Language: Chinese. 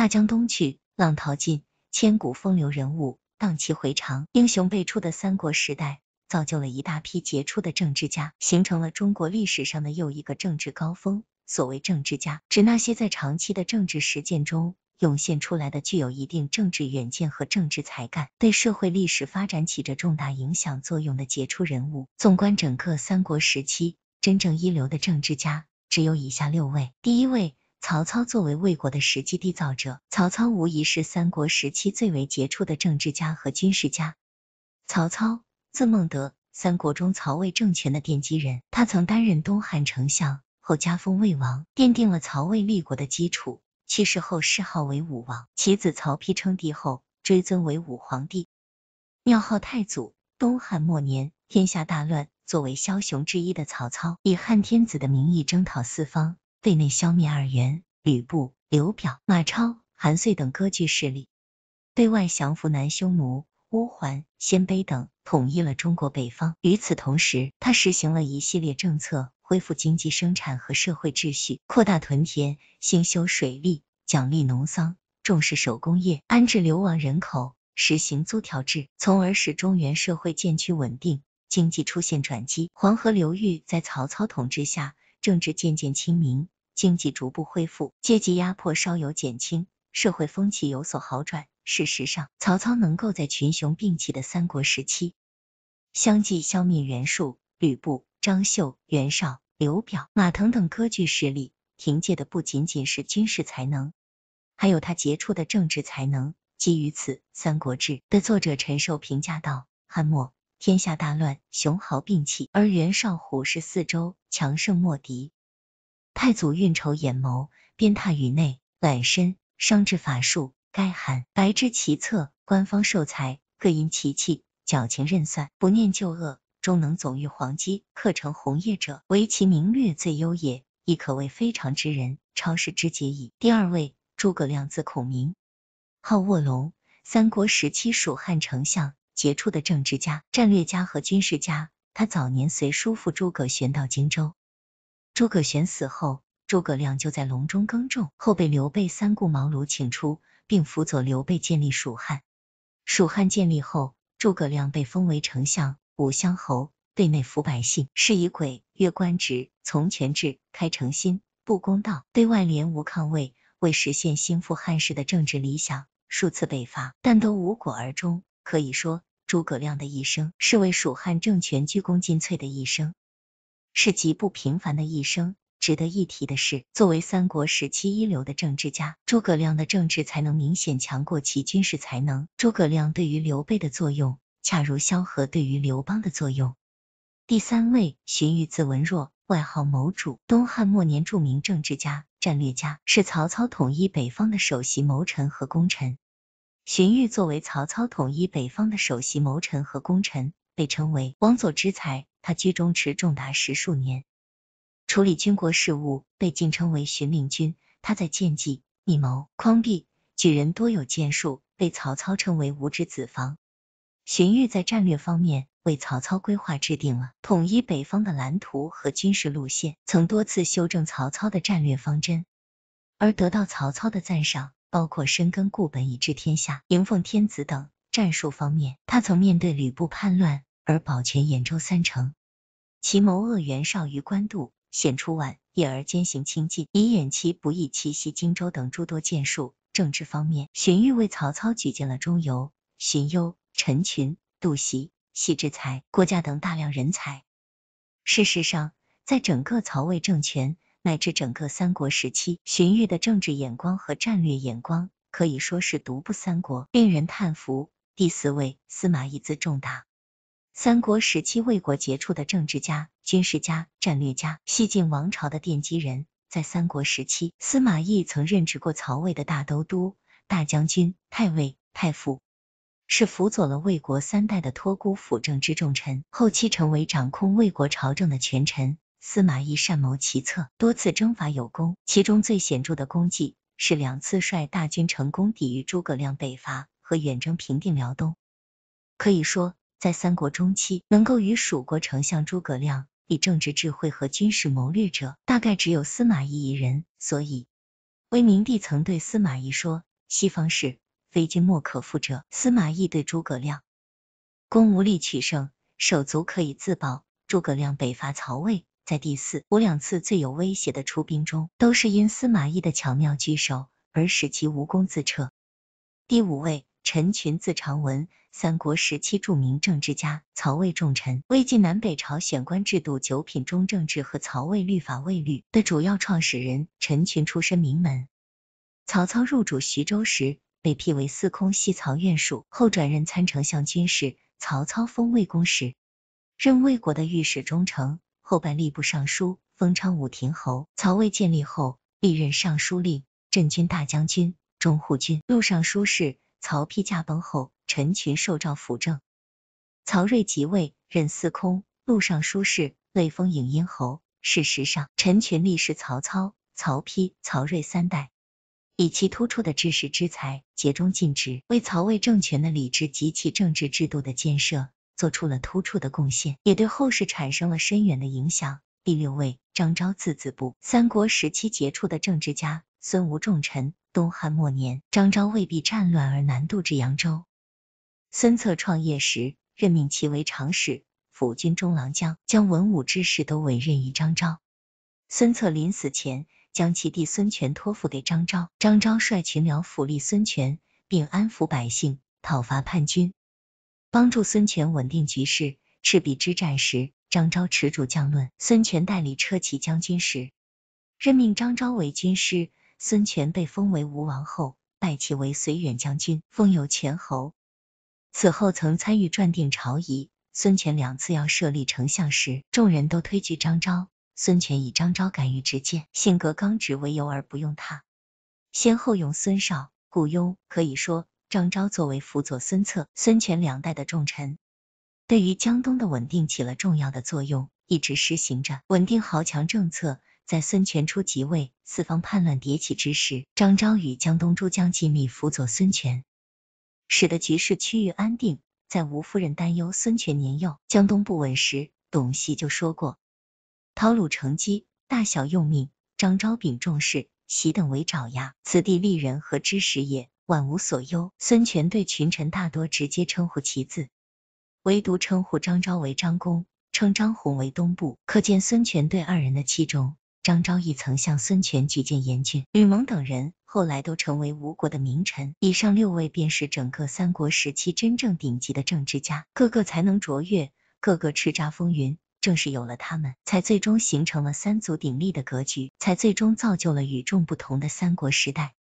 大江东去，浪淘尽，千古风流人物，荡气回肠。英雄辈出的三国时代，造就了一大批杰出的政治家，形成了中国历史上的又一个政治高峰。所谓政治家，指那些在长期的政治实践中涌现出来的，具有一定政治远见和政治才干，对社会历史发展起着重大影响作用的杰出人物。纵观整个三国时期，真正一流的政治家只有以下六位。第一位。曹操作为魏国的实际缔造者，曹操无疑是三国时期最为杰出的政治家和军事家。曹操字孟德，三国中曹魏政权的奠基人。他曾担任东汉丞相，后加封魏王，奠定了曹魏立国的基础。去世后谥号为武王，其子曹丕称帝后追尊为武皇帝，庙号太祖。东汉末年，天下大乱，作为枭雄之一的曹操，以汉天子的名义征讨四方。对内消灭二袁、吕布、刘表、马超、韩遂等割据势力；对外降服南匈奴、乌桓、鲜卑等，统一了中国北方。与此同时，他实行了一系列政策，恢复经济生产和社会秩序，扩大屯田，兴修水利，奖励农桑，重视手工业，安置流亡人口，实行租调制，从而使中原社会渐趋稳定，经济出现转机。黄河流域在曹操统治下。政治渐渐清明，经济逐步恢复，阶级压迫稍有减轻，社会风气有所好转。事实上，曹操能够在群雄并起的三国时期，相继消灭袁术、吕布、张绣、袁绍、刘表、马腾等割据势力，凭借的不仅仅是军事才能，还有他杰出的政治才能。基于此，《三国志》的作者陈寿评价道：“汉末。”天下大乱，雄豪并起，而袁绍虎视四周，强盛莫敌。太祖运筹眼谋，鞭挞宇内，揽身商制法术，该寒，白之其策，官方授才，各因其气，矫情任算，不念旧恶，终能总御黄鸡，克成红叶者，唯其名略最优也，亦可谓非常之人，超世之杰矣。第二位，诸葛亮，字孔明，号卧龙，三国时期蜀汉丞相。杰出的政治家、战略家和军事家。他早年随叔父诸葛玄到荆州，诸葛玄死后，诸葛亮就在隆中耕种。后被刘备三顾茅庐请出，并辅佐刘备建立蜀汉。蜀汉建立后，诸葛亮被封为丞相、武乡侯，对内服百姓，是以鬼；曰官职，从权制，开诚心，不公道；对外联吴抗魏。为实现兴复汉室的政治理想，数次北伐，但都无果而终。可以说。诸葛亮的一生是为蜀汉政权鞠躬尽瘁的一生，是极不平凡的一生。值得一提的是，作为三国时期一流的政治家，诸葛亮的政治才能明显强过其军事才能。诸葛亮对于刘备的作用，恰如萧何对于刘邦的作用。第三位，荀彧字文若，外号谋主，东汉末年著名政治家、战略家，是曹操统一北方的首席谋臣和功臣。荀彧作为曹操统一北方的首席谋臣和功臣，被称为王佐之才。他居中持重达十数年，处理军国事务，被晋称为荀令君。他在建计、密谋、匡弼、举人多有建树，被曹操称为无五子房。荀彧在战略方面为曹操规划制定了统一北方的蓝图和军事路线，曾多次修正曹操的战略方针，而得到曹操的赞赏。包括深根固本以治天下、迎奉天子等战术方面，他曾面对吕布叛乱而保全兖州三城；其谋恶袁绍于官渡，显出晚夜而兼行亲进，以掩其不意，奇袭荆州等诸多建树。政治方面，荀彧为曹操举荐了中游荀攸、陈群、杜袭、戏志才、郭嘉等大量人才。事实上，在整个曹魏政权。乃至整个三国时期，荀彧的政治眼光和战略眼光可以说是独步三国，令人叹服。第四位，司马懿字仲达，三国时期魏国杰出的政治家、军事家、战略家，西晋王朝的奠基人。在三国时期，司马懿曾任职过曹魏的大都督、大将军、太尉、太傅，是辅佐了魏国三代的托孤辅政之重臣，后期成为掌控魏国朝政的权臣。司马懿善谋奇策，多次征伐有功。其中最显著的功绩是两次率大军成功抵御诸葛亮北伐和远征平定辽东。可以说，在三国中期，能够与蜀国丞相诸葛亮以政治智慧和军事谋略者，大概只有司马懿一人。所以，魏明帝曾对司马懿说：“西方事，非君莫可负者。”司马懿对诸葛亮，攻无力取胜，手足可以自保。诸葛亮北伐曹魏。在第四，五两次最有威胁的出兵中，都是因司马懿的巧妙居首而使其无功自撤。第五位，陈群字长文，三国时期著名政治家，曹魏重臣，魏晋南北朝选官制度九品中正制和曹魏律法《魏律》的主要创始人。陈群出身名门，曹操入主徐州时，被辟为司空系曹院庶，后转任参丞相军事。曹操封魏公时，任魏国的御史中丞。后拜吏部尚书，封昌武亭侯。曹魏建立后，历任尚书令、镇军大将军、中护军、录尚书事。曹丕驾崩后，陈群受诏辅政。曹睿即位，任司空、录尚书事，累封影音侯。事实上，陈群历事曹操、曹丕、曹睿三代，以其突出的治世之才，竭忠尽职，为曹魏政权的理智及其政治制度的建设。做出了突出的贡献，也对后世产生了深远的影响。第六位，张昭字子布，三国时期杰出的政治家、孙吴重臣。东汉末年，张昭为避战乱而南渡至扬州。孙策创业时，任命其为长史、辅军中郎将，将文武之事都委任于张昭。孙策临死前，将其弟孙权托付给张昭，张昭率群僚辅立孙权，并安抚百姓，讨伐叛军。帮助孙权稳定局势。赤壁之战时，张昭持主将论。孙权代理车骑将军时，任命张昭为军师。孙权被封为吴王后，拜其为绥远将军，封有前侯。此后曾参与撰定朝仪。孙权两次要设立丞相时，众人都推举张昭，孙权以张昭敢于直谏、性格刚直为由而不用他。先后用孙绍、顾雍，可以说。张昭作为辅佐孙策、孙权两代的重臣，对于江东的稳定起了重要的作用，一直实行着稳定豪强政策。在孙权初即位、四方叛乱迭起之时，张昭与江东诸将紧密辅佐孙权，使得局势趋于安定。在吴夫人担忧孙权年幼、江东不稳时，董袭就说过：“讨鲁成基，大小用命，张昭秉重事，袭等为爪牙，此地利人和之时也。”万无所忧。孙权对群臣大多直接称呼其字，唯独称呼张昭为张公，称张宏为东部，可见孙权对二人的器重。张昭亦曾向孙权举荐严峻、吕蒙等人，后来都成为吴国的名臣。以上六位便是整个三国时期真正顶级的政治家，个个才能卓越，个个叱咤风云。正是有了他们，才最终形成了三足鼎立的格局，才最终造就了与众不同的三国时代。